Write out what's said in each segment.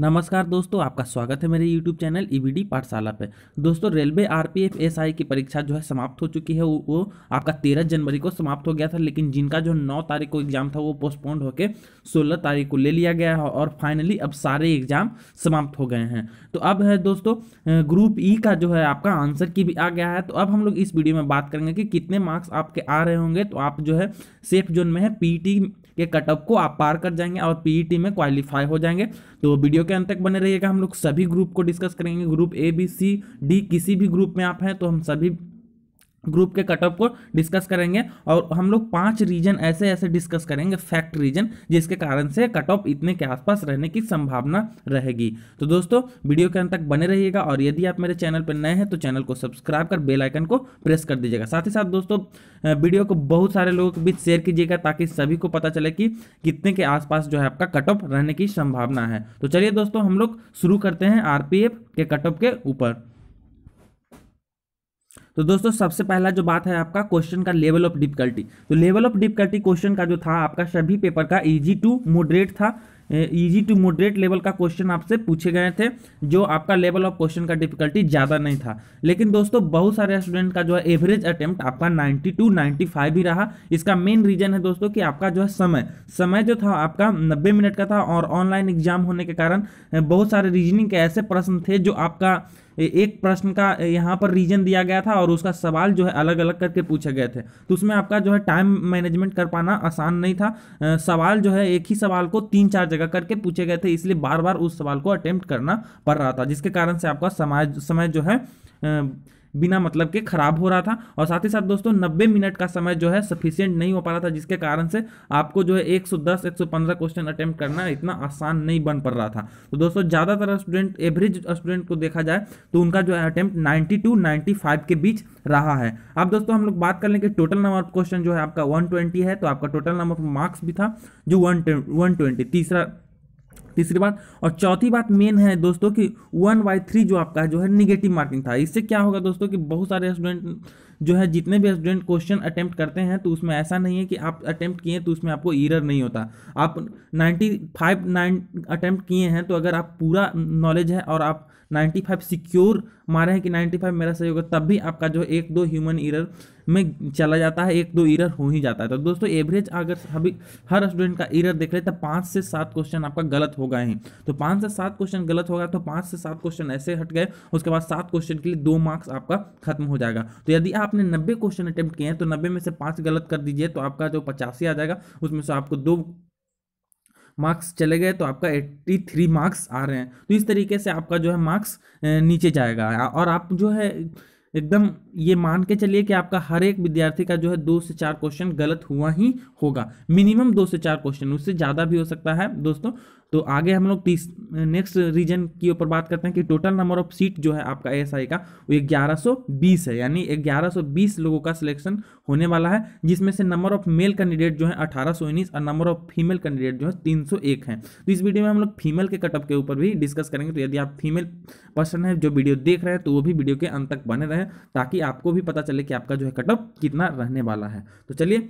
नमस्कार दोस्तों आपका स्वागत है मेरे YouTube चैनल ईवीडी e पाठशाला पे दोस्तों रेलवे आरपीएफ एसआई की परीक्षा जो है समाप्त हो चुकी है वो, आपका 13 जनवरी को समाप्त हो गया था लेकिन जिनका जो 9 तारीख को एग्जाम था वो पोस्टपोन्ड होकर 16 तारीख को ले लिया गया है और फाइनली अब सारे एग्जाम समाप्त हो गए हैं तो अब है दोस्तों ग्रुप ई e का जो है आपका आंसर की भी आ गया है तो अब हम लोग इस वीडियो में बात करेंगे कि कितने मार्क्स आपके आ रहे होंगे तो आप जो है सेफ जोन में है पी के कटअप को आप पार कर जाएंगे और पीई e में क्वालिफाई हो जाएंगे तो वीडियो के अंत तक बने रहिएगा हम लोग सभी ग्रुप को डिस्कस करेंगे group A B C D किसी भी ग्रुप में आप हैं तो हम सभी ग्रुप के कट ऑफ को डिस्कस करेंगे और हम लोग पांच रीजन ऐसे ऐसे डिस्कस करेंगे फैक्ट रीजन जिसके कारण से कट ऑफ इतने के आसपास रहने की संभावना रहेगी तो दोस्तों वीडियो के अंत तक बने रहिएगा और यदि आप मेरे चैनल पर नए हैं तो चैनल को सब्सक्राइब कर बेल आइकन को प्रेस कर दीजिएगा साथ ही साथ दोस्तों वीडियो को बहुत सारे लोगों के बीच शेयर कीजिएगा ताकि सभी को पता चले कि कितने के आसपास जो है आपका कट ऑफ रहने की संभावना है तो चलिए दोस्तों हम लोग शुरू करते हैं आर के कट ऑफ के ऊपर तो दोस्तों सबसे पहला जो बात है आपका क्वेश्चन का लेवल ऑफ डिफिकल्टी तो लेवल ऑफ डिफिकल्टी क्वेश्चन का जो था आपका सभी पेपर का इजी टू मोडरेट था इजी टू मोडरेट लेवल का क्वेश्चन आपसे पूछे गए थे जो आपका लेवल ऑफ क्वेश्चन का डिफिकल्टी ज़्यादा नहीं था लेकिन दोस्तों बहुत सारे स्टूडेंट का जो है एवरेज अटेम्प्ट आपका 92 95 ही रहा इसका मेन रीजन है दोस्तों कि आपका जो है समय समय जो था आपका 90 मिनट का था और ऑनलाइन एग्जाम होने के कारण बहुत सारे रीजनिंग के ऐसे प्रश्न थे जो आपका एक प्रश्न का यहाँ पर रीजन दिया गया था और उसका सवाल जो है अलग अलग करके पूछे गए थे तो उसमें आपका जो है टाइम मैनेजमेंट कर पाना आसान नहीं था सवाल जो है एक ही सवाल को तीन चार जगह करके पूछे गए थे इसलिए बार बार उस सवाल को अटेम्प्ट करना पड़ रहा था जिसके कारण से आपका समाज समय जो है आ, बिना मतलब के खराब हो रहा था और साथ ही साथ दोस्तों नब्बे मिनट का समय जो है सफिशियंट नहीं हो पा रहा था जिसके कारण से आपको जो है एक सौ दस एक सौ पंद्रह क्वेश्चन अटेम्प्ट करना इतना आसान नहीं बन पा रहा था तो दोस्तों ज़्यादातर स्टूडेंट एवरेज स्टूडेंट को देखा जाए तो उनका जो है attempt ninety to ninety five के बीच रहा है अब दोस्तों हम लोग बात कर लेंगे टोटल नंबर ऑफ क्वेश्चन जो है आपका वन ट्वेंटी है तो आपका टोटल नंबर ऑफ मार्क्स भी था जो वन वन ट्वेंटी तीसरा तीसरी बात और चौथी बात मेन है दोस्तों कि वन बाई थ्री जो आपका जो है निगेटिव मार्किंग था इससे क्या होगा दोस्तों कि बहुत सारे स्टूडेंट जो है जितने भी स्टूडेंट क्वेश्चन अटैम्प्ट करते हैं तो उसमें ऐसा नहीं है कि आप अटैम्प्ट किए तो उसमें आपको ईरर नहीं होता आप नाइन्टी फाइव नाइन अटैम्प्ट किए हैं तो अगर आप पूरा नॉलेज है और आप नाइन्टी फाइव सिक्योर मारे हैं कि नाइन्टी फाइव मेरा सही होगा तब भी आपका जो एक दो ह्यूमन ईरर में चला जाता है एक दो ईरर हो ही जाता है तो दोस्तों एवरेज अगर अभी हर स्टूडेंट का ईरर देख ले तो पाँच से सात क्वेश्चन आपका गलत होगा ही तो पाँच से सात क्वेश्चन गलत होगा तो पाँच से सात क्वेश्चन ऐसे हट गए उसके बाद सात क्वेश्चन के लिए दो मार्क्स आपका खत्म हो जाएगा तो यदि आप आपने नब्बे क्वेश्चन अटेम्प्ट किए हैं तो नब्बे में से पाँच गलत कर दीजिए तो आपका जो पचासी आ जाएगा उसमें से आपको दो मार्क्स चले गए तो आपका 83 मार्क्स आ रहे हैं तो इस तरीके से आपका जो है मार्क्स नीचे जाएगा और आप जो है एकदम ये मान के चलिए कि आपका हर एक विद्यार्थी का जो है दो से चार क्वेश्चन गलत हुआ ही होगा मिनिमम दो से चार क्वेश्चन उससे ज़्यादा भी हो सकता है दोस्तों तो आगे हम लोग नेक्स्ट रीजन की ऊपर बात करते हैं कि टोटल नंबर ऑफ सीट जो है आपका एस का वो ग्यारह है यानी ग्यारह लोगों का सिलेक्शन होने वाला है जिसमें से नंबर ऑफ मेल कैंडिडेट जो है अठारह और नंबर ऑफ फीमेल कैंडिडेट जो है 301 है तो इस वीडियो में हम लोग फीमेल के कटअप के ऊपर भी डिस्कस करेंगे तो यदि आप फीमेल पर्सन है जो वीडियो देख रहे हैं तो वो भी वीडियो के अंत तक बने रहें ताकि आपको भी पता चले कि आपका जो है कटअप कितना रहने वाला है तो चलिए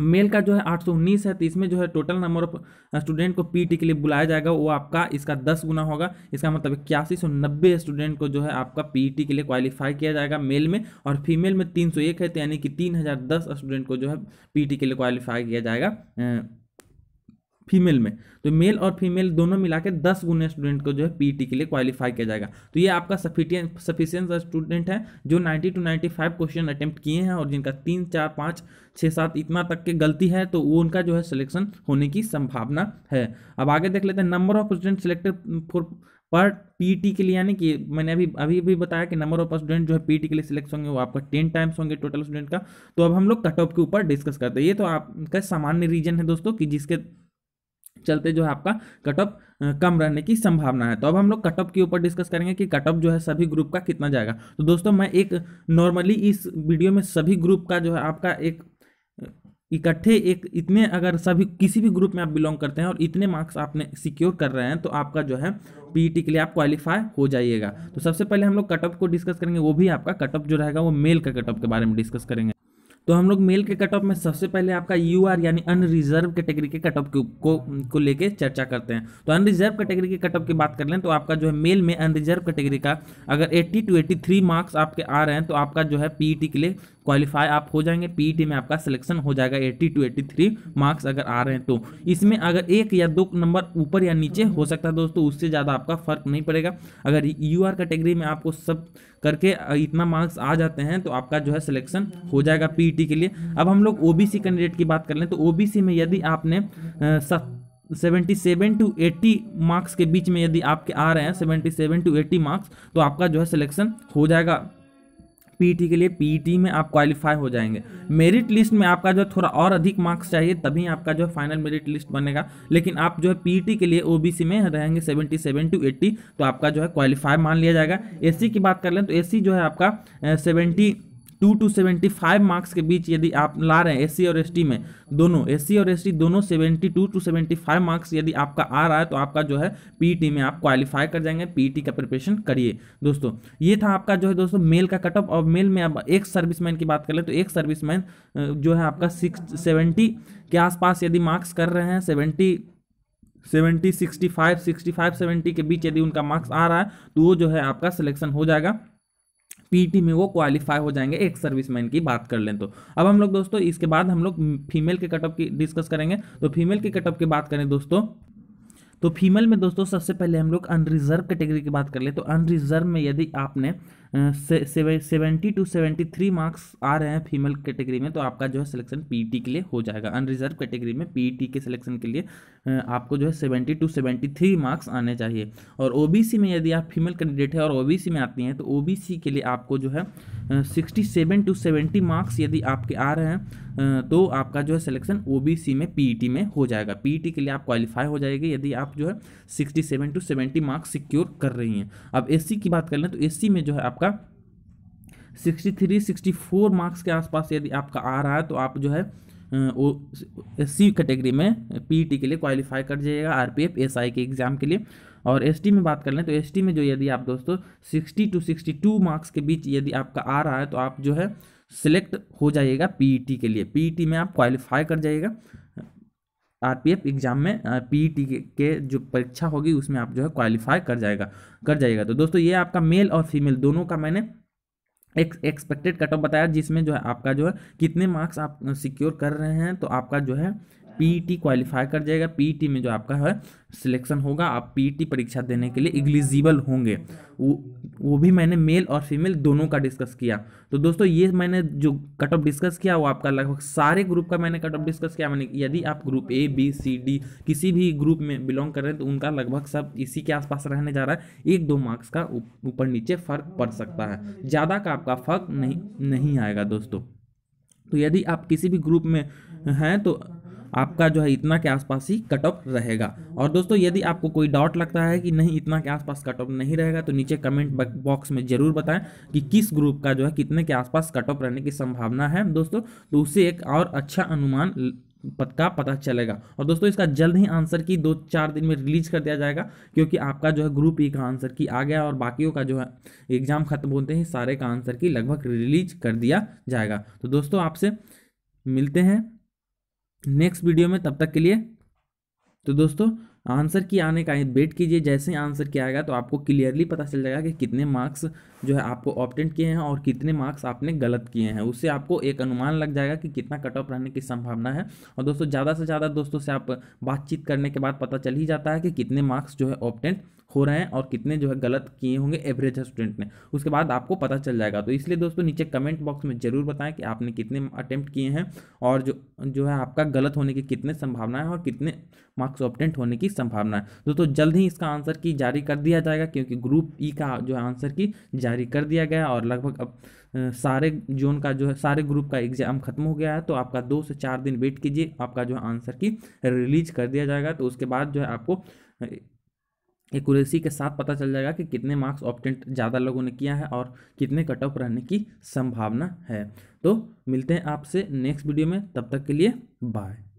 मेल का जो है उन्नीस है तो इसमें जो है टोटल नंबर ऑफ स्टूडेंट को पीटी के लिए बुलाया जाएगा वो आपका इसका 10 गुना होगा इसका मतलब इक्यासी सौ नब्बे स्टूडेंट को जो है आपका पीटी के लिए क्वालिफाई किया जाएगा मेल में और फीमेल में 301 है तो यानी कि 3010 स्टूडेंट को जो है पीटी के लिए क्वालिफाई किया जाएगा फीमेल में तो मेल और फीमेल दोनों मिला के दस गुने स्टूडेंट को जो है पीटी e के लिए क्वालिफाई किया जाएगा तो ये आपका सफिशियंट स्टूडेंट है जो 90 टू 95 क्वेश्चन अटेम्प्ट किए हैं और जिनका तीन चार पाँच छः सात इतना तक के गलती है तो वो उनका जो है सिलेक्शन होने की संभावना है अब आगे देख लेते हैं number of student selected for पर पीटी के लिए यानी कि मैंने अभी अभी भी बताया कि नंबर ऑफ स्टूडेंट जो है पीटी e के लिए सिलेक्ट होंगे वो आपका टेन टाइम्स होंगे टोटल स्टूडेंट का तो अब हम लोग कट ऑफ के ऊपर डिस्कस करते हैं ये तो आपका सामान्य रीजन है दोस्तों कि जिसके चलते जो है आपका कट ऑफ कम रहने की संभावना है तो अब हम लोग कट ऑफ के ऊपर डिस्कस करेंगे कि कट ऑफ जो है सभी ग्रुप का कितना जाएगा तो दोस्तों मैं एक नॉर्मली इस वीडियो में सभी ग्रुप का जो है आपका एक इकट्ठे एक इतने अगर सभी किसी भी ग्रुप में आप बिलोंग करते हैं और इतने मार्क्स आपने सिक्योर कर रहे हैं तो आपका जो है पी e के लिए आप क्वालिफाई हो जाइएगा तो सबसे पहले हम लोग कट ऑफ को डिस्कस करेंगे वो भी आपका कट ऑफ जो रहेगा वो मेल का कट ऑफ के बारे में डिस्कस करेंगे तो हम लोग मेल के कट ऑफ में सबसे पहले आपका यू आर यानी अनरिजर्व कैटेगरी के कट ऑफ को को लेके चर्चा करते हैं तो अनरिजर्व कैटेगरी के कट ऑफ की बात कर लें तो आपका जो है मेल में अनरिजर्व कैटेगरी का अगर एट्टी टू 83 थ्री मार्क्स आपके आ रहे हैं तो आपका जो है पीई e के लिए क्वालिफाई आप हो जाएंगे पीटी e में आपका सिलेक्शन हो जाएगा 80 टू 83 मार्क्स अगर आ रहे हैं तो इसमें अगर एक या दो नंबर ऊपर या नीचे हो सकता है दोस्तों उससे ज़्यादा आपका फर्क नहीं पड़ेगा अगर यू आर कैटेगरी में आपको सब करके इतना मार्क्स आ जाते हैं तो आपका जो है सिलेक्शन हो जाएगा पी e के लिए अब हम लोग ओ कैंडिडेट की बात कर लें तो ओ में यदि आपने seventy seven to eighty marks के बीच में यदि आपके आ रहे हैं seventy seven to eighty marks तो आपका जो है सिलेक्शन हो जाएगा पीटी e के लिए पीटी e में आप क्वालिफाई हो जाएंगे मेरिट लिस्ट में आपका जो थोड़ा और अधिक मार्क्स चाहिए तभी आपका जो फाइनल मेरिट लिस्ट बनेगा लेकिन आप जो है पीटी e के लिए ओबीसी में रहेंगे सेवेंटी सेवन टू एट्टी तो आपका जो है क्वालिफाई मान लिया जाएगा एससी की बात कर लें तो एससी जो है आपका seventy two to seventy five marks के बीच यदि आप ला रहे हैं एस और एस में दोनों एस और एस दोनों seventy two to seventy five marks यदि आपका आ रहा है तो आपका जो है पीईटी e में आप क्वालिफाई कर जाएंगे पीईटी e का प्रिपरेशन करिए दोस्तों ये था आपका जो है दोस्तों मेल का कट ऑफ और मेल में अब एक सर्विस की बात कर ले तो एक सर्विस जो है आपका सिक्स सेवेंटी के आसपास यदि मार्क्स कर रहे हैं seventy seventy sixty five sixty five seventy के बीच यदि उनका मार्क्स आ रहा है तो वो जो है आपका सिलेक्शन हो जाएगा पीटी में वो क्वालिफाई हो जाएंगे एक सर्विसमैन की बात कर लें तो अब हम लोग दोस्तों इसके बाद हम लोग फीमेल के कटअप की डिस्कस करेंगे तो फीमेल के कटअप की बात करें दोस्तों तो फीमेल में दोस्तों सबसे पहले हम लोग अनरिजर्व कैटेगरी की बात कर ले तो अनरिजर्व में यदि आपने seventy to seventy three marks आ रहे हैं फीमेल कैटेगरी में तो आपका जो है सिलेक्शन पीटी e के लिए हो जाएगा अनरिजर्व कैटेगरी में पीटी e के सिलेक्शन के लिए आपको जो है seventy to seventy three marks आने चाहिए और ओबीसी में यदि आप फीमेल कैंडिडेट हैं और ओबीसी में आती हैं तो ओबीसी के लिए आपको जो है sixty seven to seventy marks यदि आपके आ रहे हैं तो आपका जो है सिलेक्शन ओबीसी में पीईटी e में हो जाएगा पीईटी के लिए आप क्वालिफाई हो जाएगी यदि आप जो है sixty seven to seventy marks secure कर रही हैं अब एस की बात कर लें तो एस में जो है आपका आपका 63 64 मार्क्स के आसपास यदि आपका आ रहा है तो आप जो है ओ सी कैटेगरी में पीटी e के लिए क्वालिफाई कर जाइएगा आरपीएफ एसआई के एग्ज़ाम के लिए और एसटी में बात कर लें तो एसटी में जो यदि आप दोस्तों 60 टू 62 मार्क्स के बीच यदि आपका आ रहा है तो आप जो है सिलेक्ट हो जाइएगा पीटी e के लिए पीटी e में आप क्वालिफाई कर जाइएगा आरपीएफ एग्ज़ाम में टी e के जो परीक्षा होगी उसमें आप जो है क्वालिफाई कर जाएगा कर जाएगा तो दोस्तों ये आपका मेल और फीमेल दोनों का मैंने एक एक्सपेक्टेड कट ऑफ बताया जिसमें जो है आपका जो है कितने मार्क्स आप सिक्योर कर रहे हैं तो आपका जो है पीटी क्वालिफाई e कर जाएगा पीटी e में जो आपका है सिलेक्शन होगा आप पीटी e परीक्षा देने के लिए एग्लिजिबल होंगे वो वो भी मैंने मेल और फीमेल दोनों का डिस्कस किया तो दोस्तों ये मैंने जो कट ऑफ डिस्कस किया वो आपका लगभग सारे ग्रुप का मैंने कट ऑफ डिस्कस किया मैंने यदि आप group A B C D किसी भी ग्रुप में बिलोंग कर रहे हैं तो उनका लगभग सब इसी के आसपास रहने जा रहा है एक दो मार्क्स का ऊपर नीचे फर्क पड़ सकता है ज़्यादा का आपका फर्क नहीं नहीं आएगा दोस्तों तो यदि आप किसी भी ग्रुप में हैं तो आपका जो है इतना के आसपास ही कट ऑफ रहेगा और दोस्तों यदि आपको कोई डाउट लगता है कि नहीं इतना के आसपास कट ऑफ नहीं रहेगा तो नीचे कमेंट बॉक्स में जरूर बताएं कि किस ग्रुप का जो है कितने के आसपास कट ऑफ रहने की संभावना है दोस्तों तो उससे एक और अच्छा अनुमान का पता चलेगा और दोस्तों इसका जल्द ही आंसर की दो चार दिन में रिलीज कर दिया जाएगा क्योंकि आपका जो है ग्रुप ई e का आंसर की आ गया और बाकियों का जो है एग्जाम खत्म होते ही सारे का आंसर की लगभग रिलीज कर दिया जाएगा तो दोस्तों आपसे मिलते हैं नेक्स्ट वीडियो में तब तक के लिए तो दोस्तों आंसर की आने का वेट कीजिए जैसे ही आंसर किया आएगा तो आपको क्लियरली पता चल जाएगा कि कितने मार्क्स जो है आपको ऑप्टेंट किए हैं और कितने मार्क्स आपने गलत किए हैं उससे आपको एक अनुमान लग जाएगा कि कितना कट ऑफ रहने की संभावना है और दोस्तों ज़्यादा से ज़्यादा दोस्तों से आप बातचीत करने के बाद पता चल ही जाता है कि कितने मार्क्स जो है ऑप्टेंट हो रहे हैं और कितने जो है गलत किए होंगे एवरेज स्टूडेंट ने उसके बाद आपको पता चल जाएगा तो इसलिए दोस्तों नीचे कमेंट बॉक्स में ज़रूर बताएं कि आपने कितने अटैम्प्ट किए हैं और जो जो है आपका गलत होने की कितने संभावना है और कितने मार्क्स ऑप्टेंट होने की संभावना है दोस्तों जल्द ही इसका आंसर की जारी कर दिया जाएगा क्योंकि ग्रुप ई e का जो है आंसर की जारी कर दिया गया और लगभग अब सारे जोन का जो है सारे ग्रुप का एग्जाम खत्म हो गया है तो आपका दो से चार दिन वेट कीजिए आपका जो है आंसर की रिलीज कर दिया जाएगा तो उसके बाद जो है आपको एकूरेसी के साथ पता चल जाएगा कि कितने मार्क्स ऑप्टेंट ज़्यादा लोगों ने किया है और कितने कट ऑफ रहने की संभावना है तो मिलते हैं आपसे नेक्स्ट वीडियो में तब तक के लिए बाय